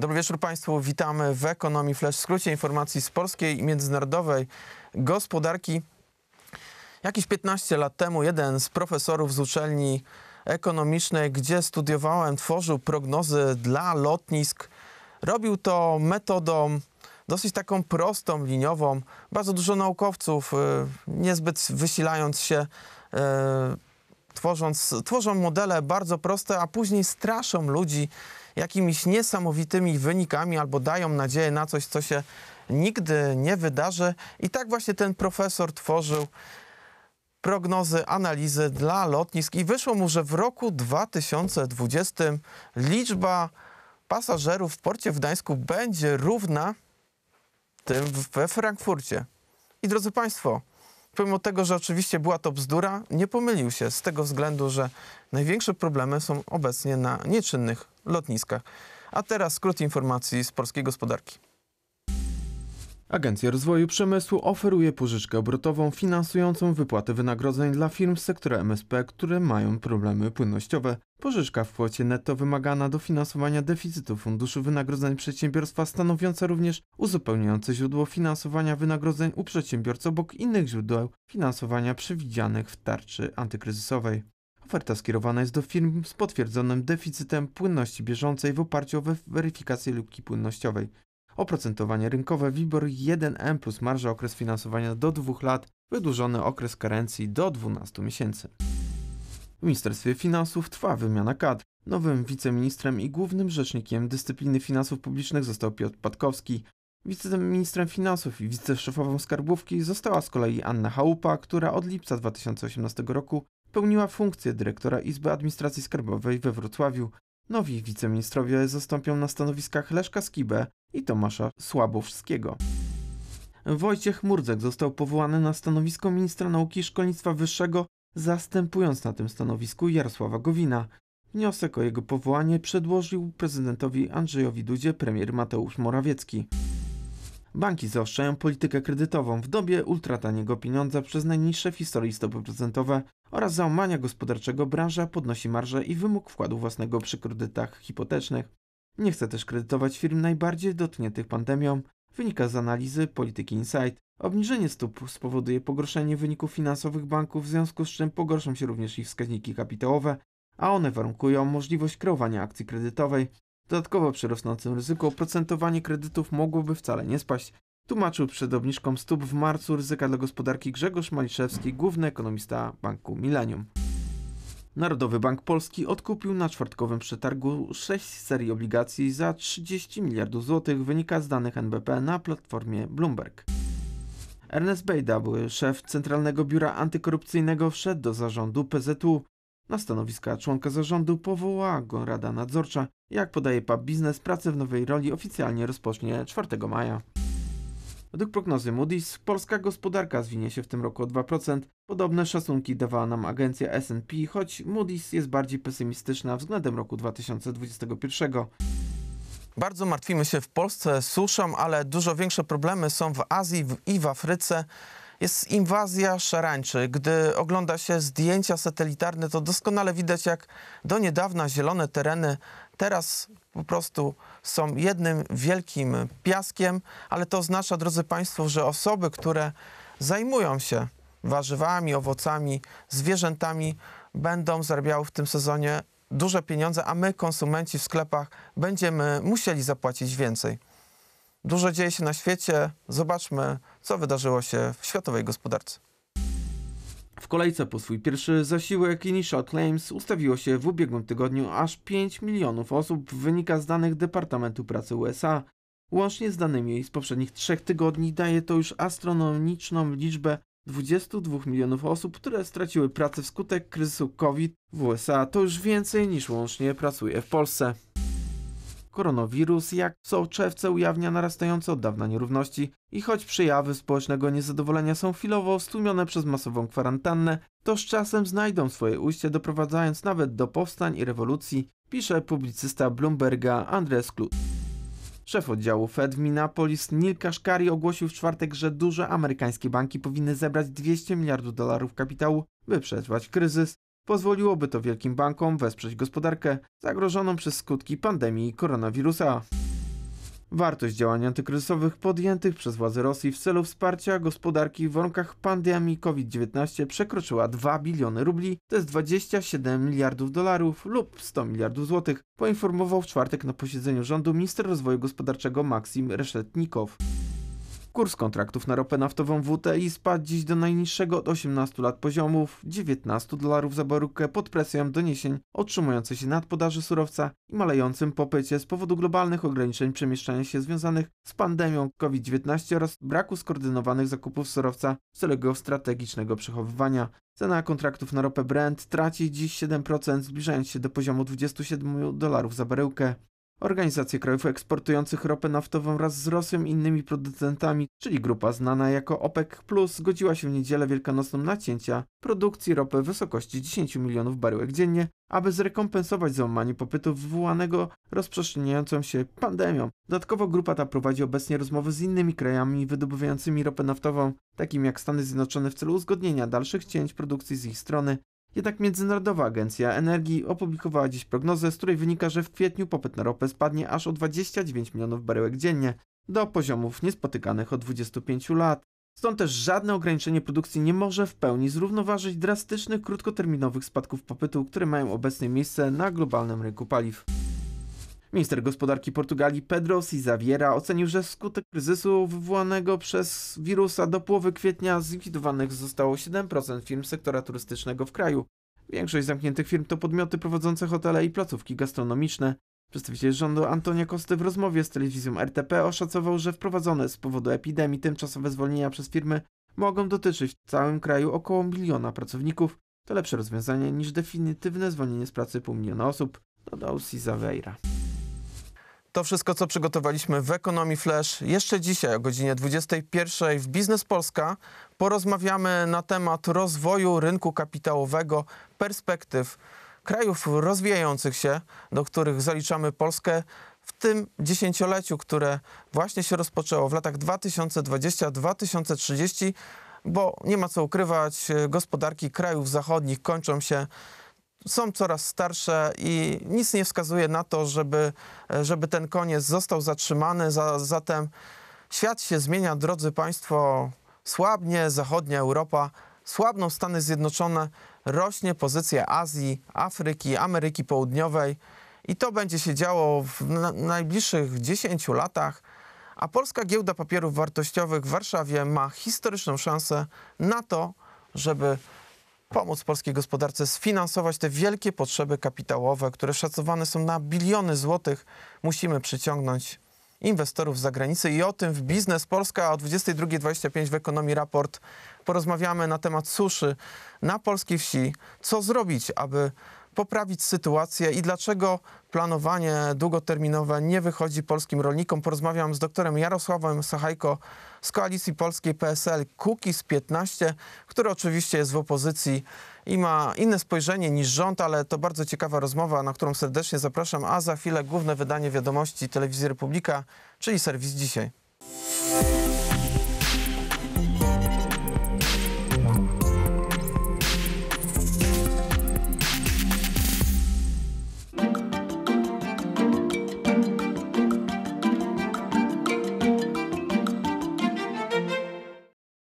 Dobry wieczór Państwu, witamy w Ekonomii Flash w skrócie informacji z polskiej i międzynarodowej gospodarki. Jakieś 15 lat temu jeden z profesorów z uczelni ekonomicznej, gdzie studiowałem, tworzył prognozy dla lotnisk. Robił to metodą dosyć taką prostą, liniową. Bardzo dużo naukowców, y, niezbyt wysilając się, y, tworząc, tworzą modele bardzo proste, a później straszą ludzi jakimiś niesamowitymi wynikami albo dają nadzieję na coś, co się nigdy nie wydarzy. I tak właśnie ten profesor tworzył prognozy, analizy dla lotnisk i wyszło mu, że w roku 2020 liczba pasażerów w porcie w Gdańsku będzie równa tym we Frankfurcie. I drodzy Państwo, pomimo tego, że oczywiście była to bzdura, nie pomylił się z tego względu, że największe problemy są obecnie na nieczynnych lotniskach. A teraz skrót informacji z polskiej gospodarki. Agencja Rozwoju Przemysłu oferuje pożyczkę obrotową finansującą wypłatę wynagrodzeń dla firm z sektora MSP, które mają problemy płynnościowe. Pożyczka w kwocie netto wymagana do finansowania deficytu funduszu wynagrodzeń przedsiębiorstwa stanowiąca również uzupełniające źródło finansowania wynagrodzeń u przedsiębiorcy obok innych źródeł finansowania przewidzianych w tarczy antykryzysowej. Oferta skierowana jest do firm z potwierdzonym deficytem płynności bieżącej w oparciu o weryfikację luki płynnościowej. Oprocentowanie rynkowe WIBOR 1M plus marża okres finansowania do 2 lat, wydłużony okres karencji do 12 miesięcy. W Ministerstwie Finansów trwa wymiana kadr. Nowym wiceministrem i głównym rzecznikiem dyscypliny finansów publicznych został Piotr Patkowski. Wiceministrem finansów i wiceszefową skarbówki została z kolei Anna Chałupa, która od lipca 2018 roku Pełniła funkcję dyrektora Izby Administracji Skarbowej we Wrocławiu. Nowi wiceministrowie zastąpią na stanowiskach Leszka Skibę i Tomasza Słabowskiego. Wojciech Murdzek został powołany na stanowisko ministra nauki i szkolnictwa wyższego, zastępując na tym stanowisku Jarosława Gowina. Wniosek o jego powołanie przedłożył prezydentowi Andrzejowi Dudzie premier Mateusz Morawiecki. Banki zaostrzają politykę kredytową w dobie ultrataniego pieniądza przez najniższe w historii stopy procentowe oraz załamania gospodarczego branża podnosi marże i wymóg wkładu własnego przy kredytach hipotecznych. Nie chce też kredytować firm najbardziej dotkniętych pandemią, wynika z analizy Polityki Insight. Obniżenie stóp spowoduje pogorszenie wyników finansowych banków, w związku z czym pogorszą się również ich wskaźniki kapitałowe, a one warunkują możliwość kreowania akcji kredytowej. Dodatkowo przy rosnącym ryzyku oprocentowanie kredytów mogłoby wcale nie spaść, Tłumaczył przed obniżką stóp w marcu ryzyka dla gospodarki Grzegorz Maliszewski, główny ekonomista Banku Millennium. Narodowy Bank Polski odkupił na czwartkowym przetargu 6 serii obligacji za 30 miliardów złotych, wynika z danych NBP na platformie Bloomberg. Ernest Bejda, były szef Centralnego Biura Antykorupcyjnego, wszedł do zarządu PZU. Na stanowiska członka zarządu powołała go Rada Nadzorcza. Jak podaje pap Biznes, pracę w nowej roli oficjalnie rozpocznie 4 maja. Według prognozy Moody's polska gospodarka zwinie się w tym roku o 2%. Podobne szacunki dawała nam agencja S&P, choć Moody's jest bardziej pesymistyczna względem roku 2021. Bardzo martwimy się w Polsce suszą, ale dużo większe problemy są w Azji i w Afryce jest inwazja szarańczy. Gdy ogląda się zdjęcia satelitarne, to doskonale widać, jak do niedawna zielone tereny teraz po prostu są jednym wielkim piaskiem, ale to oznacza, drodzy Państwo, że osoby, które zajmują się warzywami, owocami, zwierzętami, będą zarabiały w tym sezonie duże pieniądze, a my, konsumenci w sklepach, będziemy musieli zapłacić więcej. Dużo dzieje się na świecie. Zobaczmy, co wydarzyło się w światowej gospodarce. W kolejce po swój pierwszy zasiłek Initial Claims ustawiło się w ubiegłym tygodniu aż 5 milionów osób, wynika z danych Departamentu Pracy USA. Łącznie z danymi z poprzednich trzech tygodni daje to już astronomiczną liczbę 22 milionów osób, które straciły pracę wskutek kryzysu COVID w USA. To już więcej niż łącznie pracuje w Polsce. Koronawirus jak soczewce ujawnia narastające od dawna nierówności i choć przejawy społecznego niezadowolenia są chwilowo stłumione przez masową kwarantannę, to z czasem znajdą swoje ujście, doprowadzając nawet do powstań i rewolucji, pisze publicysta Bloomberga Andres Klut. Szef oddziału Fed w Minneapolis Neil Kashkari ogłosił w czwartek, że duże amerykańskie banki powinny zebrać 200 miliardów dolarów kapitału, by przetrwać kryzys, Pozwoliłoby to wielkim bankom wesprzeć gospodarkę zagrożoną przez skutki pandemii koronawirusa. Wartość działań antykryzysowych podjętych przez władze Rosji w celu wsparcia gospodarki w warunkach pandemii COVID-19 przekroczyła 2 biliony rubli, to jest 27 miliardów dolarów lub 100 miliardów złotych, poinformował w czwartek na posiedzeniu rządu minister rozwoju gospodarczego Maksim Reszetnikow. Kurs kontraktów na ropę naftową WTI spadł dziś do najniższego od 18 lat poziomów 19 dolarów za baryłkę pod presją doniesień otrzymujących się nadpodaży surowca i malejącym popycie z powodu globalnych ograniczeń przemieszczania się związanych z pandemią COVID-19 oraz braku skoordynowanych zakupów surowca w celu jego strategicznego przechowywania. Cena kontraktów na ropę Brent traci dziś 7%, zbliżając się do poziomu 27 dolarów za baryłkę. Organizacja krajów eksportujących ropę naftową wraz z Rosją i innymi producentami, czyli grupa znana jako OPEC, zgodziła się w niedzielę wielkanocną na cięcia produkcji ropy w wysokości 10 milionów baryłek dziennie, aby zrekompensować załamanie popytu wywołanego rozprzestrzeniającą się pandemią. Dodatkowo grupa ta prowadzi obecnie rozmowy z innymi krajami wydobywającymi ropę naftową, takim jak Stany Zjednoczone, w celu uzgodnienia dalszych cięć produkcji z ich strony, jednak Międzynarodowa Agencja Energii opublikowała dziś prognozę, z której wynika, że w kwietniu popyt na ropę spadnie aż o 29 milionów baryłek dziennie do poziomów niespotykanych od 25 lat. Stąd też żadne ograniczenie produkcji nie może w pełni zrównoważyć drastycznych krótkoterminowych spadków popytu, które mają obecnie miejsce na globalnym rynku paliw. Minister gospodarki Portugalii Pedro Sizaviera ocenił, że skutek kryzysu wywołanego przez wirusa do połowy kwietnia zlikwidowanych zostało 7% firm sektora turystycznego w kraju. Większość zamkniętych firm to podmioty prowadzące hotele i placówki gastronomiczne. Przedstawiciel rządu Antonia Kosty w rozmowie z telewizją RTP oszacował, że wprowadzone z powodu epidemii tymczasowe zwolnienia przez firmy mogą dotyczyć w całym kraju około miliona pracowników. To lepsze rozwiązanie niż definitywne zwolnienie z pracy pół miliona osób, dodał Sizaveira. To wszystko, co przygotowaliśmy w Ekonomii Flash. Jeszcze dzisiaj o godzinie 21 w Biznes Polska porozmawiamy na temat rozwoju rynku kapitałowego, perspektyw krajów rozwijających się, do których zaliczamy Polskę w tym dziesięcioleciu, które właśnie się rozpoczęło w latach 2020-2030, bo nie ma co ukrywać, gospodarki krajów zachodnich kończą się są coraz starsze i nic nie wskazuje na to, żeby, e, żeby ten koniec został zatrzymany. Za, zatem świat się zmienia, drodzy Państwo, słabnie zachodnia Europa, słabną Stany Zjednoczone, rośnie pozycja Azji, Afryki, Ameryki Południowej i to będzie się działo w na najbliższych 10 latach. A Polska Giełda Papierów Wartościowych w Warszawie ma historyczną szansę na to, żeby pomóc polskiej gospodarce sfinansować te wielkie potrzeby kapitałowe, które szacowane są na biliony złotych. Musimy przyciągnąć inwestorów z zagranicy i o tym w Biznes Polska o 22.25 w Ekonomii Raport porozmawiamy na temat suszy na polskiej wsi. Co zrobić, aby poprawić sytuację i dlaczego planowanie długoterminowe nie wychodzi polskim rolnikom. Porozmawiam z doktorem Jarosławem Sachajko z Koalicji Polskiej PSL Kukiz 15, który oczywiście jest w opozycji i ma inne spojrzenie niż rząd, ale to bardzo ciekawa rozmowa, na którą serdecznie zapraszam, a za chwilę główne wydanie wiadomości Telewizji Republika, czyli serwis dzisiaj.